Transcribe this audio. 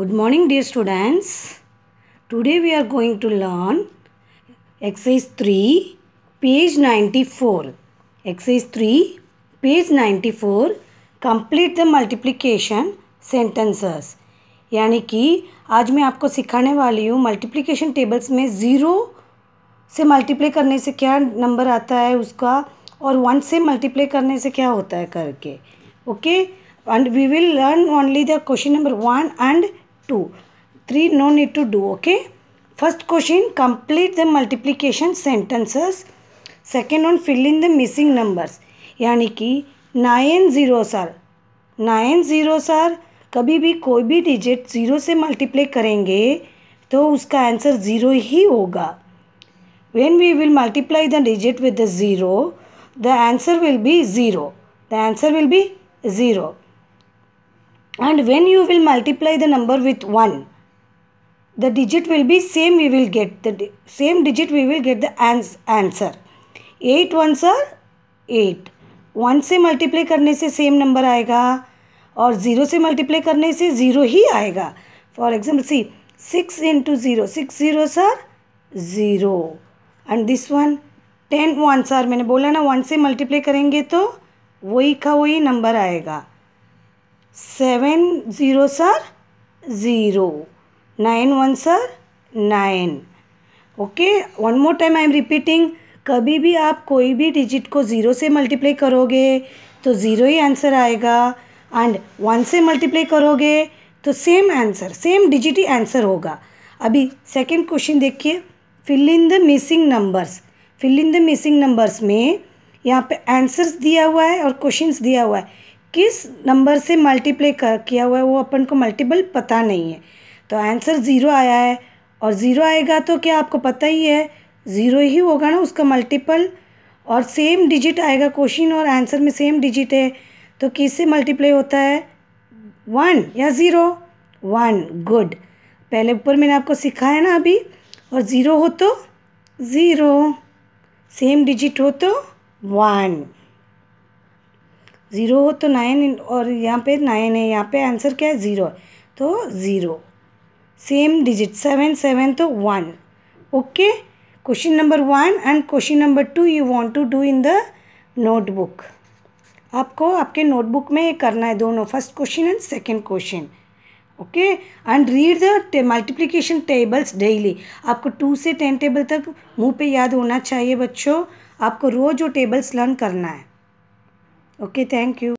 Good morning dear students. Today we are going to learn exercise 3 page 94. Exercise 3 page 94 complete the multiplication sentences. यानी कि आज मैं आपको सिखाने वाली हूँ मल्टीप्लिकेशन टेबल्स में ज़ीरो से मल्टीप्लाई करने से क्या नंबर आता है उसका और वन से मल्टीप्लाई करने से क्या होता है करके okay okay? and we will learn only the question number 1 and two three no need to do okay first question complete the multiplication sentences second one fill in the missing numbers यानी कि nine zero are nine zero are कभी भी कोई भी digit zero से multiply करेंगे तो उसका आंसर जीरो ही होगा when we will multiply the digit with the zero the answer will be zero the answer will be zero and when you will multiply the number with 1 the digit will be same we will get the same digit we will get the ans answer 8 ones are 8 one से multiply करने से same number आएगा और zero से multiply करने से zero ही आएगा for example see six into zero six zero are zero and this one ten one are मैंने बोला ना वन से मल्टीप्लाई करेंगे तो वही का वही नंबर आएगा seven zero are zero nine one are nine okay one more time I am repeating कभी भी आप कोई भी डिजिट को ज़ीरो से मल्टीप्लाई करोगे तो ज़ीरो ही आंसर आएगा एंड वन से मल्टीप्लाई करोगे तो सेम आंसर सेम डिजिट ही आंसर होगा अभी सेकंड क्वेश्चन देखिए fill in the missing numbers fill in the missing numbers में यहाँ पे आंसर्स दिया हुआ है और क्वेश्चंस दिया हुआ है किस नंबर से मल्टीप्लाई कर किया हुआ है वो अपन को मल्टीपल पता नहीं है तो आंसर ज़ीरो आया है और ज़ीरो आएगा तो क्या आपको पता ही है ज़ीरो ही होगा ना उसका मल्टीपल और सेम डिजिट आएगा क्वेश्चन और आंसर में सेम डिजिट है तो किस से मल्टीप्लाई होता है वन या ज़ीरो वन गुड पहले ऊपर मैंने आपको सिखाया ना अभी और ज़ीरो हो तो ज़ीरो सेम डिजिट हो तो वन ज़ीरो हो तो नाइन और यहाँ पे नाइन है यहाँ पे आंसर क्या है ज़ीरो तो zero same digit seven seven तो one okay question number one and question number two you want to do in the notebook आपको आपके नोटबुक में ये करना है दोनों first question and second question okay and read the multiplication tables daily आपको two से टेन टेबल तक मुंह पे याद होना चाहिए बच्चों आपको रोज़ वो टेबल्स लर्न करना है Okay, thank you.